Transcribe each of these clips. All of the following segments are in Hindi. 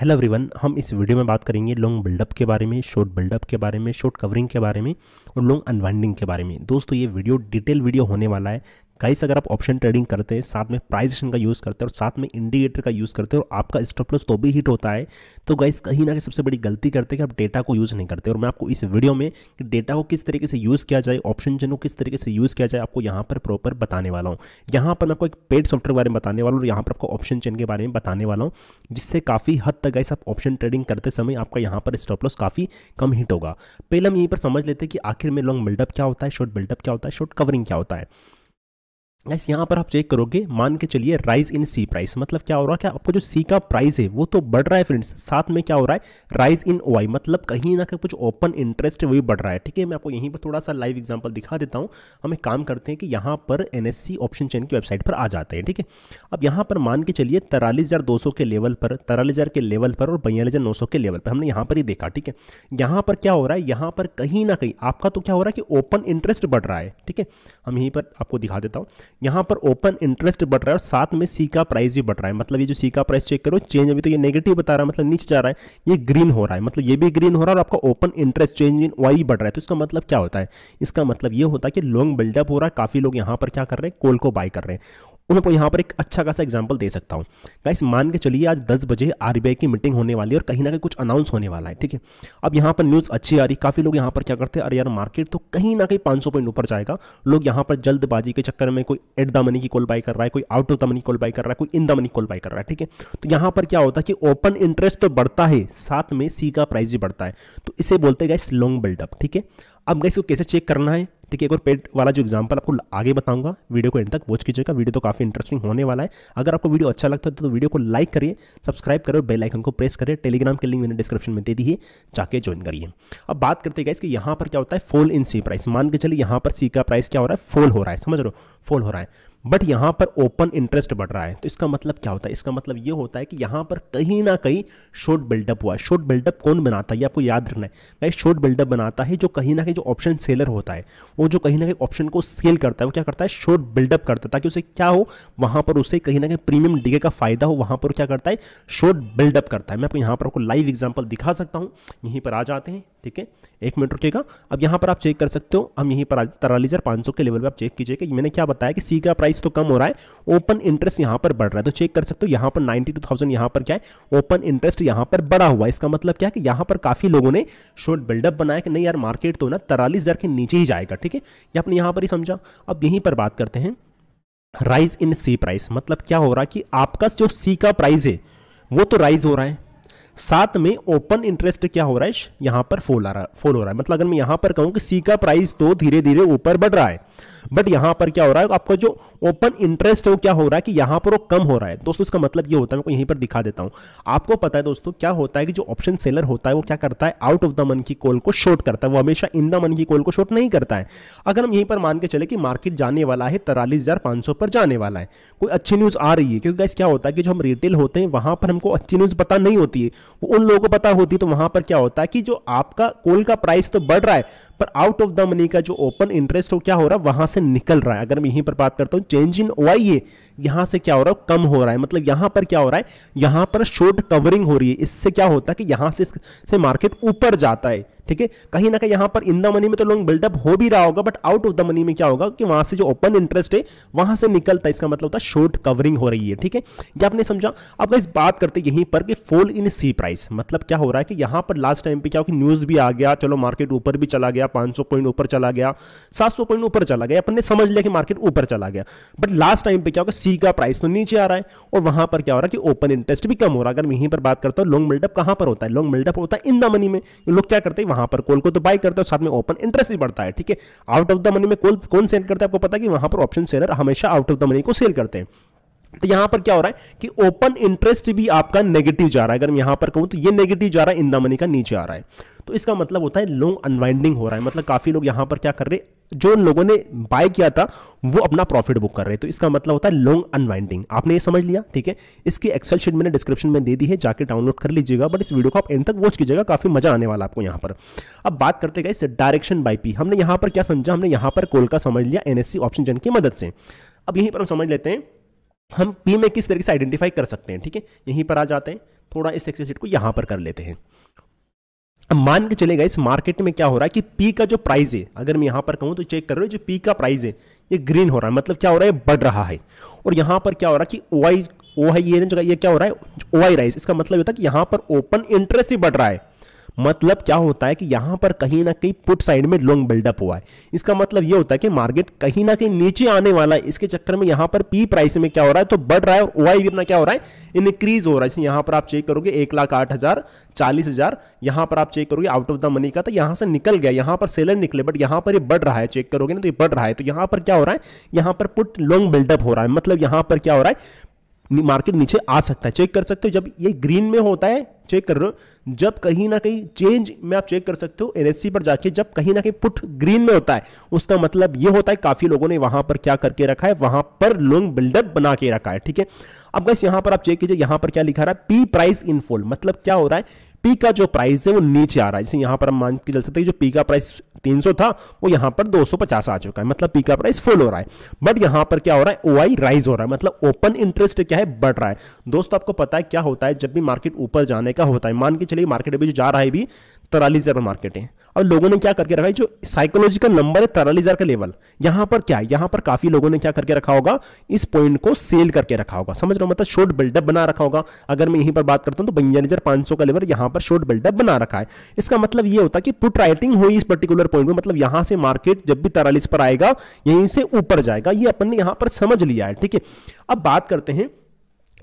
हेलो एवरीवन हम इस वीडियो में बात करेंगे लॉन्ग बिल्डअप के बारे में शॉर्ट बिल्डअप के बारे में शॉर्ट कवरिंग के बारे में और लॉन्ग अनवाइंडिंग के बारे में दोस्तों ये वीडियो डिटेल वीडियो होने वाला है गाइस अगर आप ऑप्शन ट्रेडिंग करते हैं साथ में प्राइजेशन का यूज़ करते हैं और साथ में इंडिकेटर का यूज़ करते हैं और आपका स्टॉप लॉस तो भी हिट होता है तो गाइस कहीं ना कहीं सबसे बड़ी गलती करते हैं कि आप डेटा को यूज़ नहीं करते और मैं आपको इस वीडियो में कि डेटा को किस तरीके से यूज़ किया जाए ऑप्शन चेन को किस तरीके से यूज़ किया जाए आपको यहाँ पर प्रॉपर बताने वाला हूँ यहाँ पर मैं आपको एक पेड सॉफ्टवेयर के बारे में बताने वाला हूँ और यहाँ पर आपको ऑप्शन चेन के बारे में बताने वाला हूँ जिससे काफ़ी हद तक गाइस आप ऑप्शन ट्रेडिंग करते समय आपका यहाँ पर स्टॉप लॉस काफ़ी कम हिट होगा पहले हम यहीं पर समझ लेते हैं कि आखिर में लॉन्ग बिल्डअप क्या होता है शॉर्ट बिल्डअप क्या होता है शॉर्ट कवरिंग क्या होता है बस यहाँ पर आप चेक करोगे मान के चलिए राइज इन सी प्राइस मतलब क्या हो रहा है कि आपको जो सी का प्राइस है वो तो बढ़ रहा है फ्रेंड्स साथ में क्या हो रहा है राइज इन ओ आई मतलब कहीं ना कहीं कुछ ओपन इंटरेस्ट वो भी बढ़ रहा है ठीक है मैं आपको यहीं पर थोड़ा सा लाइव एग्जाम्पल दिखा देता हूँ हम एक काम करते हैं कि यहाँ पर N S C option chain की वेबसाइट पर आ जाते हैं ठीक है अब यहाँ पर मान के चलिए तरालीस हज़ार दो सौ के लेवल पर तरालीस हज़ार के लेवल पर और बयालीस हज़ार नौ सौ के लेवल पर हमने यहाँ पर ही देखा ठीक है यहाँ पर क्या हो रहा है यहाँ पर कहीं ना कहीं आपका तो क्या हो रहा है कि ओपन इंटरेस्ट बढ़ रहा है ठीक है हम यहीं पर आपको दिखा देता हूँ यहाँ पर ओपन इंटरेस्ट बढ़ रहा है और साथ में सी का प्राइस भी बढ़ रहा है मतलब ये जो सी का प्राइस चेक करो चेंज अभी तो ये नेगेटिव बता रहा है मतलब नीचे जा रहा है ये ग्रीन हो रहा है मतलब ये भी ग्रीन हो रहा है और आपका ओपन इंटरेस्ट चेंज इन वाई बढ़ रहा है तो इसका मतलब क्या होता है इसका मतलब ये होता है कि लॉन्ग बिल्डअप हो रहा है काफ़ी लोग यहाँ पर क्या कर रहे हैं कोल को बाय कर रहे हैं आपको यहाँ पर एक अच्छा खासा एग्जाम्पल दे सकता हूँ गाइस मान के चलिए आज दस बजे आरबीआई की मीटिंग होने वाली है और कहीं ना कहीं कुछ अनाउंस होने वाला है ठीक है अब यहाँ पर न्यूज़ अच्छी आ रही काफ़ी लोग यहाँ पर क्या करते हैं अरे यार मार्केट तो कहीं ना कहीं पाँच पॉइंट ऊपर जाएगा लोग यहाँ पर जल्दबाजी के चक्कर में कोई एट द मनी की कॉल बाई कर रहा है कोई out of the money call buy कर रहा है कोई in the money call buy कर रहा है ठीक है तो यहाँ पर क्या होता है कि ओपन इंटरेस्ट तो बढ़ता है साथ में सी का प्राइस भी बढ़ता है तो इसे बोलते गाइस लॉन्ग बिल्डअप ठीक है अब गाइस को कैसे चेक करना है ठीक है एक और पेड वाला जो एग्जाम्पल आपको आगे बताऊंगा वीडियो को एंड तक वॉच कीजिएगा वीडियो तो काफ़ी इंटरेस्टिंग होने वाला है अगर आपको वीडियो अच्छा लगता है तो वीडियो को लाइक करिए सब्सक्राइब करें और बेल आइकन को प्रेस करें टेलीग्राम के लिंक मैंने डिस्क्रिप्शन में दे दी है जाके ज्वाइन करिए अब बात करते गए इसके यहाँ पर क्या होता है फोल इन सी प्राइस मान के चलिए यहाँ पर सी का प्राइस क्या हो रहा है फोल हो रहा है समझ लो फोल हो रहा है बट यहां पर ओपन इंटरेस्ट बढ़ रहा है तो इसका मतलब क्या होता है इसका मतलब ये होता है कि यहां पर कहीं ना कहीं शॉर्ट बिल्डअप हुआ है शॉर्ट बिल्डअप कौन बनाता है ये आपको याद रखना है भाई शॉर्ट बिल्डअप बनाता है जो कहीं ना कहीं जो ऑप्शन सेलर होता है वो जो कहीं ना कहीं ऑप्शन को सेल करता है वो क्या करता है शॉर्ट बिल्डअप करता है ताकि उसे क्या हो वहां पर उसे कहीं ना कहीं प्रीमियम डिगे का फायदा हो वहां पर क्या करता है शॉर्ट बिल्डअप करता है मैं आपको यहां पर आपको लाइव एग्जाम्पल दिखा सकता हूँ यहीं पर आ जाते हैं ठीक है एक मिनट रुकेगा अब यहाँ पर आप चेक कर सकते हो हम यहीं पर तरह पांच सौ के लेवल पर आप चेक कीजिएगा मैंने क्या बताया कि सी का प्राइस प्राइस तो कम हो रहा है ओपन इंटरेस्ट यहां पर बढ़ रहा है तो चेक कर सकते हो यहां पर नाइन्टी टू थाउजेंड यहाँ पर क्या है ओपन इंटरेस्ट यहां पर बढ़ा हुआ इसका मतलब क्या है कि यहां पर काफ़ी लोगों ने शोर्ट बिल्डअप बनाया कि नहीं यार मार्केट तो ना तरालीस हज़ार के नीचे ही जाएगा ठीक है ये अपने यहां पर ही समझा अब यहीं पर बात करते हैं राइज इन सी प्राइस मतलब क्या हो रहा है कि आपका जो सी का प्राइस है वो तो राइज हो रहा है साथ में ओपन इंटरेस्ट क्या हो रहा है यहां पर फॉल आ रहा है फॉल हो रहा है मतलब अगर मैं यहां पर कहूं कि सी का प्राइस तो धीरे धीरे ऊपर बढ़ रहा है बट यहां पर क्या हो रहा है आपका जो ओपन इंटरेस्ट है वो क्या हो रहा है कि यहां पर वो कम हो रहा है दोस्तों इसका मतलब ये होता है मैं यहीं पर दिखा देता हूं आपको पता है दोस्तों क्या होता है कि जो ऑप्शन सेलर होता है वो क्या करता है आउट ऑफ द मन की कॉल को शॉर्ट करता है वो हमेशा इन द मन की कॉल को शॉर्ट नहीं करता है अगर हम यहीं पर मान के चले कि मार्केट जाने वाला है तरालीस पर जाने वाला है कोई अच्छी न्यूज़ आ रही है क्योंकि गैस क्या होता है कि जो हम रिटेल होते हैं वहां पर हमको अच्छी न्यूज़ पता नहीं होती है वो उन लोगों को पता होती है तो वहां पर क्या होता है कि जो आपका कोल का प्राइस तो बढ़ रहा है पर आउट ऑफ द मनी का जो ओपन इंटरेस्ट हो क्या हो रहा है वहां से से निकल रहा है अगर मैं यहीं पर बात करता हूं चेंज इन ओ आई ए यहां से क्या हो रहा है कम हो रहा है मतलब यहां पर क्या हो रहा है यहां पर शॉर्ट कवरिंग हो रही है इससे क्या होता है कि यहां से, से मार्केट ऊपर जाता है ठीक है कहीं ना कहीं यहां पर इन द मनी में तो लोन बिल्डअप हो भी रहा होगा but out of the money में क्या होगा कि वहां से जो ओपन इंटरेस्ट है वहां से निकलता इसका मतलब होता है शॉर्ट कवरिंग हो रही है ठीक है ये आपने समझा अब इस बात करते यहीं पर कि फॉल इन सी प्राइस मतलब क्या हो रहा है कि यहां पर लास्ट टाइम पे क्या हो कि न्यूज़ भी आ गया चलो मार्केट ऊपर भी चला गया 500 पॉइंट ऊपर चला गया 700 पॉइंट ऊपर चला गया अपन ने समझ लिया कि मार्केट ऊपर चला गया बट लास्ट टाइम पे क्या होगा सी का प्राइस तो नीचे आ रहा है और वहां पर क्या हो रहा है कि ओपन इंटरेस्ट भी कम हो रहा है अगर मैं यहीं पर बात करता हूँ लॉन्ग बिल्डअप कहां पर होता है लॉन्ग बिल्डअप होता है इन द मनी में लोग क्या करते हैं वहां पर कॉल को तो बाय करता है साथ में ओपन इंटरेस्ट भी बढ़ता है ठीक है आउट ऑफ द मनी में कॉल कौन सेल करता है आपको पता है कि वहां पर ऑप्शन सेलर हमेशा आउट ऑफ द मनी को सेल करते हैं तो यहां पर क्या हो रहा है कि ओपन इंटरेस्ट भी आपका नेगेटिव जा रहा है अगर मैं यहां पर कहूं तो ये नेगेटिव जा रहा है इन द मनी का नीचे आ रहा है तो इसका मतलब होता है लॉन्ग अनवाइंडिंग हो रहा है मतलब काफी लोग यहां पर क्या कर रहे हैं जो लोगों ने बाय किया था वो अपना प्रॉफिट बुक कर रहे तो इसका मतलब होता है लॉन्ग अनवाइंडिंग आपने ये समझ लिया ठीक है इसकी एक्सेल शीट मैंने डिस्क्रिप्शन में दे दी है जाके डाउनलोड कर लीजिएगा बट इस वीडियो को आप एंड तक वॉच कीजिएगा काफी मजा आने वाला आपको यहां पर अब बात करते गए डायरेक्शन बाई पी हमने यहां पर क्या समझा हमने यहां पर कोल का समझ लिया एनएससी ऑप्शन जन की मदद से अब यहीं पर हम समझ लेते हैं हम पी में किस तरीके से आइडेंटिफाई कर सकते हैं ठीक है यहीं पर आ जाते हैं थोड़ा इस एक्सेल शीट को यहां पर कर लेते हैं मान के चले गए इस मार्केट में क्या हो रहा है कि पी का जो प्राइस है अगर मैं यहाँ पर कहूं तो चेक कर रहे हो जो पी का प्राइस है ये ग्रीन हो रहा है मतलब क्या हो रहा है बढ़ रहा है और यहां पर क्या हो रहा है कि ओ आई ओ आई ये ये क्या हो रहा है ओ आई राइस इसका मतलब होता है कि यहाँ पर ओपन इंटरेस्ट ही बढ़ रहा है मतलब क्या होता है कि यहां पर कहीं ना कहीं पुट साइड में लॉन्ग बिल्डअप हुआ है इसका मतलब यह होता है कि मार्केट कहीं ना कहीं नीचे आने वाला है इसके चक्कर में यहां पर पी प्राइस में क्या हो रहा है तो बढ़ रहा है वाई भी क्या हो रहा है इनक्रीज हो रहा है यहां यहाँ पर आप चेक करोगे एक लाख आठ हज़ार चालीस हज़ार यहां पर आप चेक करोगे आउट ऑफ द मनी का तो यहां से निकल गया यहाँ पर सेलर निकले बट यहां पर ये बढ़ रहा है चेक करोगे ना तो ये बढ़ रहा है तो यहां पर क्या हो रहा है यहां पर पुट लॉन्ग बिल्डअप हो रहा है मतलब यहां पर क्या हो रहा है मार्केट नीचे आ सकता है चेक कर सकते हो जब ये ग्रीन में होता है चेक कर रहे हो जब कहीं ना कहीं चेंज में आप चेक कर सकते हो एनएससी पर जाके जब कहीं ना कहीं पुट ग्रीन में होता है उसका मतलब ये होता है काफी लोगों ने वहां पर क्या करके रखा है वहां पर लोंग बिल्डअप बना के रखा है ठीक है अब बस यहां पर आप चेक कीजिए यहां पर क्या लिखा रहा है पी प्राइस इनफोल मतलब क्या हो रहा है पी का जो प्राइस है वो नीचे आ रहा है जैसे यहां पर हम मान के चल सकते हैं जो पी का प्राइस 300 था वो यहां पर 250 आ चुका है मतलब पी का प्राइस फुल हो रहा है बट यहां पर क्या हो रहा है ओ राइज हो रहा है मतलब ओपन इंटरेस्ट क्या है बढ़ रहा है दोस्तों आपको पता है क्या होता है जब भी मार्केट ऊपर जाने का होता है मान के चलिए मार्केट अभी जो जा रहा है भी तरालीस हज़ार मार्केट है अब लोगों ने क्या करके रखा है जो साइकोलॉजिकल नंबर है तरालीस हज़ार का लेवल यहाँ पर क्या है यहाँ पर काफ़ी लोगों ने क्या करके रखा होगा इस पॉइंट को सेल करके रखा होगा समझ रहा हूँ मतलब शॉर्ट बिल्डअप बना रखा होगा अगर मैं यहीं पर बात करता हूँ तो बयालीस हज़ार पांच सौ का लेवल यहाँ पर शॉर्ट बिल्डअप बना रखा है इसका मतलब ये होता कि पुट राइटिंग हुई इस पर्टिकुलर पॉइंट में मतलब यहाँ से मार्केट जब भी तरालीस पर आएगा यहीं से ऊपर जाएगा ये अपन ने यहाँ पर समझ लिया है ठीक है अब बात करते हैं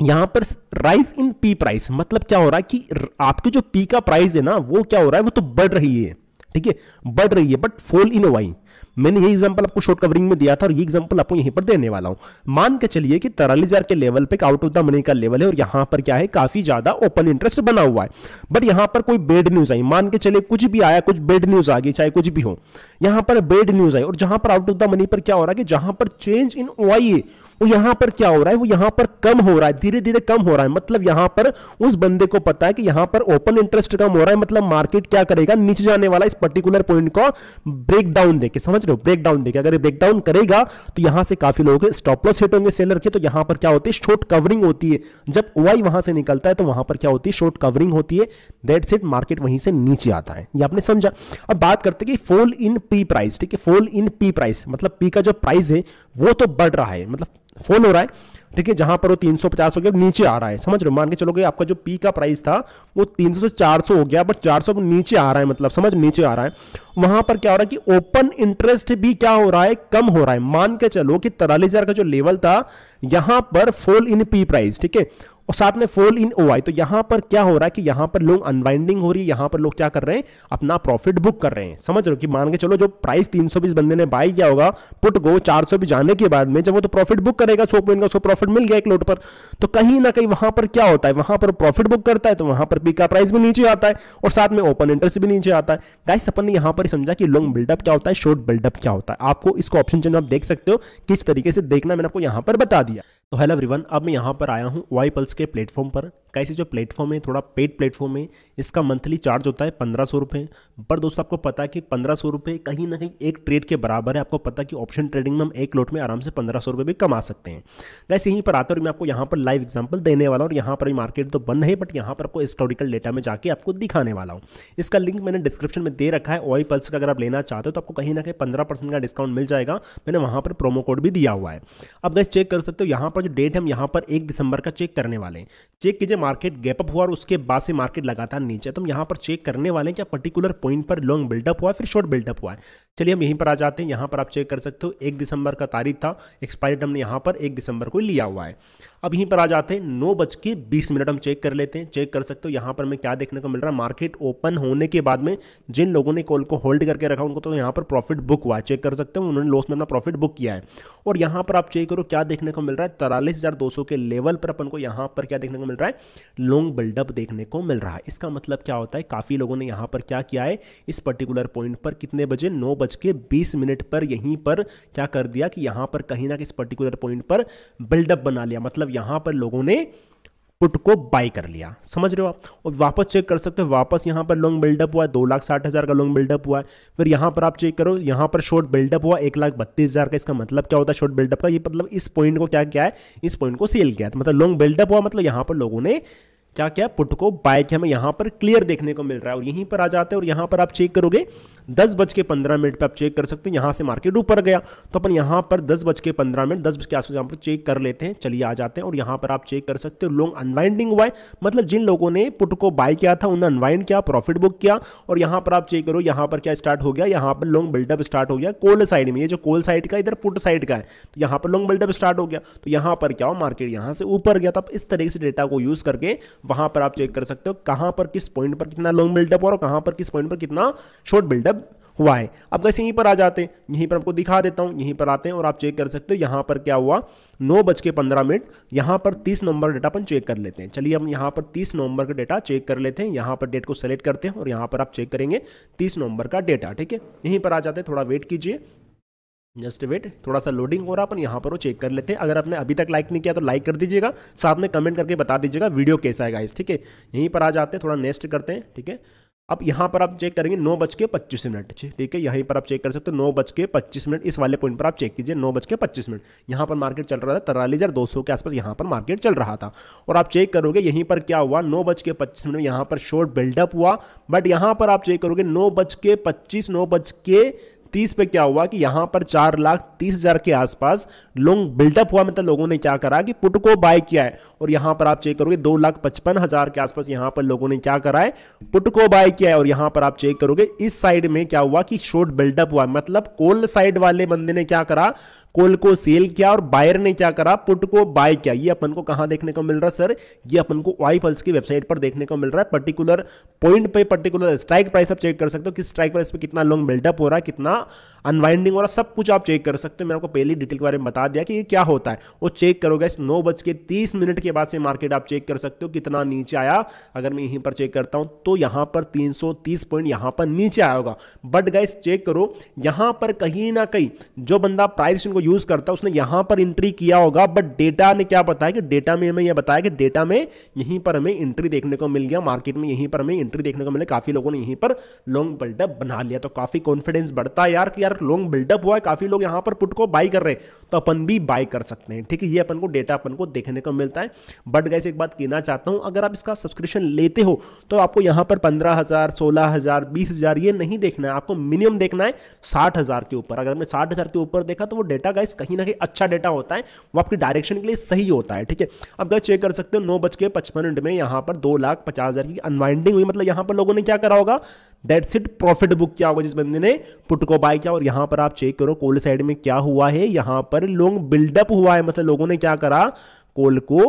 यहां पर राइज इन पी प्राइस मतलब क्या हो रहा है कि आपके जो पी का प्राइस है ना वो क्या हो रहा है वो तो बढ़ रही है ठीक है बढ़ रही है बट फॉल इन वाई मैंने ये एग्जाम्पल आपको शॉर्ट कवरिंग में दिया था और ये एग्जाम्पल आपको यहीं पर देने वाला हूँ मान के चलिए कि तरलीस हजार के लेवल पे आउट ऑफ द मनी का लेवल है और यहाँ पर क्या है काफी ज्यादा ओपन इंटरेस्ट बना हुआ है बट यहाँ पर कोई बेड न्यूज आई मान के चलिए कुछ भी आया कुछ बेड न्यूज आ गई चाहे कुछ भी हो यहाँ पर बेड न्यूज आई और जहां पर आउट ऑफ द मनी पर क्या हो रहा है कि जहां पर चेंज इन ओ वो यहाँ पर क्या हो रहा है वो यहाँ पर कम हो रहा है धीरे धीरे कम हो रहा है मतलब यहाँ पर उस बंदे को पता है कि यहाँ पर ओपन इंटरेस्ट कम हो रहा है मतलब मार्केट क्या करेगा नीचे जाने वाला इस पर्टिकुलर पॉइंट को ब्रेक डाउन देके समझ समझ रहे हो ब्रेकडाउन देगा अगर ब्रेकडाउन करेगा तो यहां से काफी लोग स्टॉप लॉस हिट होंगे सेलर के तो यहां पर क्या होती है शॉर्ट कवरिंग होती है जब वाई वहां से निकलता है तो वहां पर क्या होती है शॉर्ट कवरिंग होती है दैट सेट मार्केट वहीं से नीचे आता है ये आपने समझा अब बात करते कि फॉल इन पी प्राइस ठीक है फॉल इन पी प्राइस मतलब पी का जो प्राइस है वो तो बढ़ रहा है मतलब फॉल हो रहा है ठीक है जहां पर वो 350 हो गया नीचे आ रहा है समझ रहे हो मान के चलोगे आपका जो पी का प्राइस था वो 300 से 400 हो गया बट 400 नीचे आ रहा है मतलब समझ नीचे आ रहा है वहां पर क्या हो रहा है कि ओपन इंटरेस्ट भी क्या हो रहा है कम हो रहा है मान के चलो कि तरालीस का जो लेवल था यहां पर फोल इन पी प्राइस ठीक है और साथ में फॉल इन ओ तो यहां पर क्या हो रहा है कि यहां पर लोग अनवाइंडिंग हो रही है यहां पर लोग क्या कर रहे हैं अपना प्रॉफिट बुक कर रहे हैं समझ रहे हो कि मान के चलो जो प्राइस तीन बंदे ने बाई किया होगा पुट गो चार सौ जाने के बाद में जब वो तो प्रॉफिट बुक करेगा सौ पॉइंट का उसको प्रॉफिट मिल गया एक लोट पर तो कहीं ना कहीं वहां पर क्या होता है वहां पर प्रॉफिट बुक करता है तो वहां पर पी का प्राइस भी नीचे आता है और साथ में ओपन इंटरेस्ट भी नीचे आता है गाइस अपन ने यहां पर समझा कि लॉन्ग बिल्डअप क्या होता है शॉर्ट बिल्डअप क्या होता है आपको इसको ऑप्शन चेन आप देख सकते हो किस तरीके से देखना मैंने आपको यहां पर बता दिया तो हेलो एवरीवन अब मैं यहाँ पर आया हूँ वाई पल्स के प्लेटफॉर्म पर कैसे जो प्लेटफॉर्म है थोड़ा पेड प्लेटफॉर्म है इसका मंथली चार्ज होता है पंद्रह सौ रुपये पर दोस्तों आपको पता है कि पंद्रह सौ रुपये कहीं ना कहीं एक ट्रेड के बराबर है आपको पता है कि ऑप्शन ट्रेडिंग में हम एक लोट में आराम से पंद्रह सौ रुपये भी कमा सकते हैं वैसे यहीं पर आते और मैं आपको यहाँ पर लाइव एग्जाम्पल देने वाला और यहाँ पर भी मार्केट तो बंद है बट यहाँ पर आपको हिस्टोरिकल डेटा में जाकर आपको दिखाने वाला हूँ इसका लिंक मैंने डिस्क्रिप्शन में दे रखा है ऑय पल्स का अगर आप लेना चाहते हो तो आपको कहीं ना कहीं पंद्रह परसेंट का डिस्काउंट मिल जाएगा मैंने वहाँ पर प्रोमो कोड भी दिया हुआ है अब गैस चेक कर सकते हो यहाँ पर जो डेट हम यहाँ पर एक दिसंबर का चेक करने वाले हैं चेक कीजिए मार्केट गैप अप हुआ और उसके बाद से मार्केट लगातार नीचे तो हम यहाँ पर चेक करने वाले हैं क्या पर्टिकुलर पॉइंट पर लॉन्ग बिल्डअप हुआ है फिर शॉर्ट बिल्डअप हुआ है चलिए हम यहीं पर आ जाते हैं यहाँ पर आप चेक कर सकते हो एक दिसंबर का तारीख था एक्सपायरी हमने यहाँ पर एक दिसंबर को लिया हुआ है अब यहीं पर आ जाते हैं नौ बज के बीस मिनट हम चेक कर लेते हैं चेक कर सकते हो यहाँ पर हमें क्या देखने को मिल रहा है मार्केट ओपन होने के बाद में जिन लोगों ने कॉल को होल्ड करके रखा उनको तो यहाँ पर प्रॉफिट बुक हुआ है चेक कर सकते हो उन्होंने लॉस में अपना प्रॉफिट बुक किया है और यहाँ पर आप चेक करो क्या देखने को मिल रहा है तरालीस के लेवल पर अपन को यहाँ पर क्या देखने को मिल रहा है लॉन्ग बिल्डअप देखने को मिल रहा है इसका मतलब क्या होता है काफ़ी लोगों ने यहाँ पर क्या किया है इस पर्टिकुलर पॉइंट पर कितने बजे नौ बज के बीस मिनट पर यहीं पर क्या कर दिया कि यहाँ पर कहीं ना कि इस पर्टिकुलर पॉइंट पर बिल्डअप बना लिया मतलब यहां पर लोगों ने पुट को बाय कर लिया समझ रहे हो आप और वापस चेक कर सकते हो वापस यहां पर लॉन्ग बिल्डअप हुआ है दो लाख साठ हज़ार का लॉन्ग बिल्डअप हुआ है फिर यहां पर आप चेक करो यहां पर शॉर्ट बिल्डअप हुआ एक लाख बत्तीस हज़ार का इसका मतलब क्या होता है शॉर्ट बिल्डअप का ये मतलब इस पॉइंट को क्या किया है इस पॉइंट को सेल किया था तो मतलब लॉन्ग बिल्डअप हुआ मतलब यहां पर लोगों ने क्या क्या पुट को बाय के हमें यहाँ पर क्लियर देखने को मिल रहा है और यहीं पर आ जाते हैं और यहाँ पर आप चेक करोगे दस बज के पंद्रह मिनट पर आप चेक कर सकते हो यहां से मार्केट ऊपर गया तो अपन यहाँ पर दस बज के पंद्रह मिनट दस बज के आसपास यहाँ पर चेक कर लेते हैं चलिए आ जाते हैं और यहाँ पर आप चेक कर सकते हो लॉन्ग अनवाइंडिंग हुआ है मतलब जिन लोगों ने पुट को बाय किया था उन्होंने अनवाइंड किया प्रॉफिट बुक किया और यहां पर आप चेक करो यहाँ पर क्या स्टार्ट हो गया यहाँ पर लॉन्ग बिल्डअप स्टार्ट हो गया कोल साइड में ये जो कोल साइड का इधर पुट साइड का है तो यहाँ पर लॉन्ग बिल्डअप स्टार्ट हो गया तो यहाँ पर क्या हो मार्केट यहाँ से ऊपर गया तो आप इस तरीके से डेटा को यूज़ करके वहां पर आप चेक कर सकते हो कहां पर किस पॉइंट पर कितना लॉन्ग बिल्डअप और कहां पर किस पॉइंट पर कितना शॉर्ट बिल्डअप हुआ है अब कैसे यहीं पर आ जाते हैं यहीं पर आपको दिखा देता हूं यहीं पर आते हैं और आप चेक कर सकते हो यहाँ पर क्या हुआ नौ बज के पंद्रह मिनट यहाँ पर तीस नवंबर का डेटा अपन चेक कर लेते हैं चलिए हम यहाँ पर तीस नवंबर का डेटा चेक कर लेते हैं यहाँ पर डेट को सेलेक्ट करते हैं और यहाँ पर आप चेक करेंगे तीस नवंबर का डेटा ठीक है यहीं पर आ जाते हैं थोड़ा वेट कीजिए जस्ट वेट थोड़ा सा लोडिंग हो रहा अपन यहाँ पर वो चेक कर लेते हैं अगर आपने अभी तक लाइक नहीं किया तो लाइक कर दीजिएगा साथ में कमेंट करके बता दीजिएगा वीडियो कैसा है गाइस ठीक है यहीं पर आ जाते हैं थोड़ा नेक्स्ट करते हैं ठीक है अब यहाँ पर आप चेक करेंगे नौ बज के पच्चीस मिनट ठीक है यहीं पर आप चेक कर सकते हो नौ बज के पच्चीस मिनट इस वाले पॉइंट पर आप चेक कीजिए नौ बज के पच्चीस मिनट यहाँ पर मार्केट चल रहा था तराली हज़ार दो सौ के आसपास यहाँ पर मार्केट चल रहा था और आप चेक करोगे यहीं पर क्या हुआ नौ बज के पच्चीस मिनट यहाँ पर शॉर्ट बिल्डअप हुआ बट यहाँ पर आप चेक करोगे नौ बज के पच्चीस नौ बज के तीस पे क्या हुआ कि यहां पर चार लाख तीस हजार के आसपास लोग बिल्डअप हुआ मतलब लोगों ने क्या करा कि पुट को बाय किया है और यहां पर आप चेक करोगे दो लाख पचपन हजार के आसपास यहां पर लोगों ने क्या करा है पुट को बाय किया है और यहां पर आप चेक करोगे इस साइड में क्या हुआ कि शोट बिल्डअप हुआ मतलब कोल्ड साइड वाले बंदे ने क्या करा कोल को सेल किया और बायर ने क्या करा पुट को बाय किया ये अपन को कहा देखने को मिल रहा है सर ये अपन को वाई पल्स की वेबसाइट पर देखने को मिल रहा है पर्टिकुलर पॉइंट पे पर्टिकुलर स्ट्राइक प्राइस आप चेक कर सकते हो किस स्ट्राइक प्राइस पे कितना लॉन्ग बिल्डअप हो रहा है कितना अनवाइंडिंग हो रहा है सब कुछ आप चेक कर सकते हो मैं आपको पहली डिटेल के बारे में बता दिया कि ये क्या होता है वो चेक करोगे नौ बज के तीस मिनट के बाद से मार्केट आप चेक कर सकते हो कितना नीचे आया अगर मैं यहीं पर चेक करता हूं तो यहां पर तीन पॉइंट यहां पर नीचे आया होगा बट गाइस चेक करो यहां पर कहीं ना कहीं जो बंदा प्राइस को यूज करता है उसने यहां पर एंट्री किया होगा बट डेटा ने क्या बताया कि डेटा में हमें यह बताया कि डेटा में यहीं पर हमें एंट्री देखने को मिल गया मार्केट में यहीं पर हमें एंट्री देखने को मिले काफी लोगों ने यहीं पर लॉन्ग बिल्डअप बना लिया तो काफी कॉन्फिडेंस बढ़ता है यार कि यार लॉन्ग बिल्डअप हुआ है काफी लोग यहां पर पुट को बाई कर रहे हैं तो अपन भी बाई कर सकते हैं ठीक है ये अपन को डेटा अपन को देखने को मिलता है बट गैस एक बात कहना चाहता हूं अगर आप इसका सब्सक्रिप्शन लेते हो तो आपको यहां पर पंद्रह हजार सोलह हजार बीस हजार ये नहीं देखना है आपको मिनिमम देखना है साठ हजार के ऊपर अगर मैं साठ हजार के ऊपर देखा तो वो डेटा गाइस कहीं ना कहीं अच्छा डेटा होता है वो आपकी डायरेक्शन के लिए सही होता है ठीक है अब गाइस चेक कर सकते हो नौ बज के पचपन मिनट में यहाँ पर दो लाख पचास हज़ार की अनवाइंडिंग हुई मतलब यहाँ पर लोगों ने क्या करा होगा डेट सिट प्रॉफिट बुक किया होगा जिस बंदे ने पुट को बाय किया और यहाँ पर आप चेक करो कोल साइड में क्या हुआ है यहाँ पर लॉन्ग बिल्डअप हुआ है मतलब लोगों ने क्या करा कोल को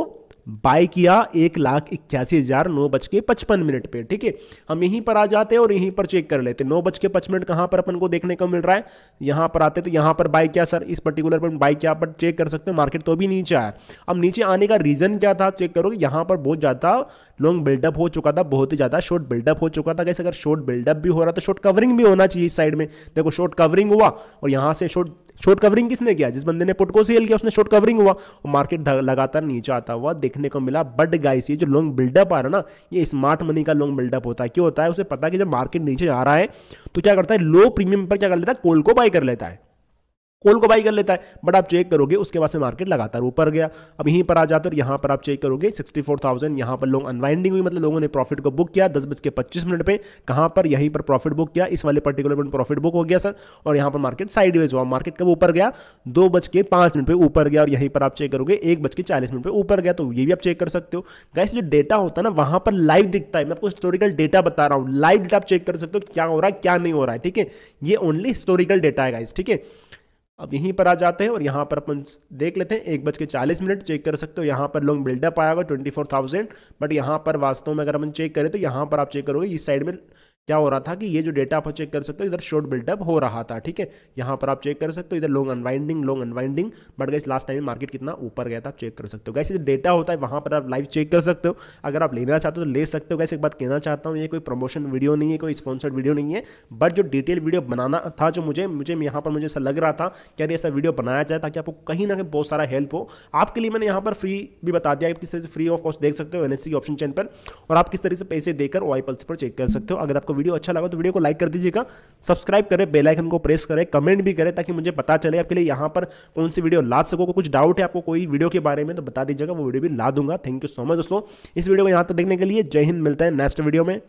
बाय किया एक लाख इक्यासी हज़ार नौ बज के पचपन मिनट पे ठीक है हम यहीं पर आ जाते हैं और यहीं पर चेक कर लेते हैं नौ बज के पचपन मिनट कहां पर अपन को देखने को मिल रहा है यहां पर आते तो यहां पर बाय क्या सर इस पर्टिकुलर पर बाय क्या पर चेक कर सकते हो मार्केट तो भी नीचे आया अब नीचे आने का रीज़न क्या था चेक करोगे यहां पर बहुत ज़्यादा लॉन्ग बिल्डअप हो चुका था बहुत ही ज़्यादा शॉर्ट बिल्डअप हो चुका था कैसे अगर शॉर्ट बिल्डअप भी हो रहा था शॉर्ट कवरिंग भी होना चाहिए इस साइड में देखो शॉर्ट कवरिंग हुआ और यहाँ से शॉर्ट शॉर्ट कवरिंग किसने किया जिस बंदे ने पुट को सेल किया उसने शॉर्ट कवरिंग हुआ और मार्केट लगातार नीचे आता हुआ देखने को मिला बट गाइस ये जो लॉन्ग बिल्डअप आ रहा ना ये स्मार्ट मनी का लॉन्ग बिल्डअप होता है क्यों होता है उसे पता है कि जब मार्केट नीचे आ रहा है तो क्या करता है लो प्रीमियम पर क्या कर लेता है कोल्ड को बाय कर लेता है कॉल को बाई कर लेता है बट आप चेक करोगे उसके बाद से मार्केट लगातार ऊपर गया अब यहीं पर आ जाता है यहाँ पर आप चेक करोगे सिक्सटी फोर थाउजेंड यहाँ पर लोग अनवाइंडिंग हुई मतलब लोगों ने प्रॉफिट को बुक किया दस बज के पच्चीस मिनट पर कहाँ पर यहीं पर प्रॉफिट बुक किया इस वाले पर्टिकुलर में प्रॉफिट बुक हो गया सर और यहाँ पर मार्केट साइड हुआ मार्केट कब ऊपर गया दो बज के पाँच मिनट पर ऊपर गया और यहीं पर आप चेक करोगे एक बज के चालीस मिनट पर ऊपर गया तो ये भी आप चेक कर सकते हो गैस जो डेटा होता है ना वहाँ पर लाइव दिखता है मैं आपको हिस्टोरिकल डेटा बता रहा हूँ लाइव डेटा आप चेक कर सकते हो क्या हो रहा है क्या नहीं हो रहा है ठीक है ये ओनली हिस्टोरिकल डेटा है गाइस ठीक है अब यहीं पर आ जाते हैं और यहाँ पर अपन देख लेते हैं एक बज के चालीस मिनट चेक कर सकते हो यहाँ पर लोग बिल्डअप आया होगा ट्वेंटी फोर थाउजेंड बट यहाँ पर वास्तव में अगर अपन चेक करें तो यहाँ पर आप चेक करोगे इस साइड में क्या हो रहा था कि ये जो डेटा आप चेक कर सकते हो इधर शॉर्ट बिल्डअप हो रहा था ठीक है यहाँ पर आप चेक कर सकते हो इधर long unwinding long unwinding but गए लास्ट टाइम मार्केट कितना ऊपर गया था आप चेक कर सकते हो गैसे जो डेटा होता है वहाँ पर आप लाइव चेक कर सकते हो अगर आप लेना चाहते हो तो ले सकते हो गैसे एक बात कहना चाहता हूँ ये कोई प्रमोशन वीडियो नहीं है कोई स्पॉन्सर्ड वीडियो नहीं है बट जो डिटेल वीडियो बनाना था जो मुझे मुझे यहाँ पर मुझे ऐसा लग रहा था कि अरे ऐसा वीडियो बनाया जाए ताकि आपको कहीं ना कहीं बहुत सारा हेल्प हो आपके लिए मैंने यहाँ पर फ्री भी बता दिया आप किस तरह से फ्री ऑफ कॉस्ट देख सकते हो एन की ऑप्शन चैन पर और आप किस तरह से पैसे देकर वाई पल्स पर चेक कर सकते हो अगर आपको वीडियो अच्छा लगा तो वीडियो को लाइक कर दीजिएगा सब्सक्राइब करें बेलाइकन को प्रेस करें कमेंट भी करें ताकि मुझे पता चले आपके लिए यहाँ पर कौन सी वीडियो ला सको कुछ डाउट है आपको कोई वीडियो के बारे में तो बता दीजिएगा वो वीडियो भी ला दूंगा थैंक यू सो मच दोस्तों इस वीडियो को यहाँ तक देखने के लिए जय हिंद मिलता है नेक्स्ट वीडियो में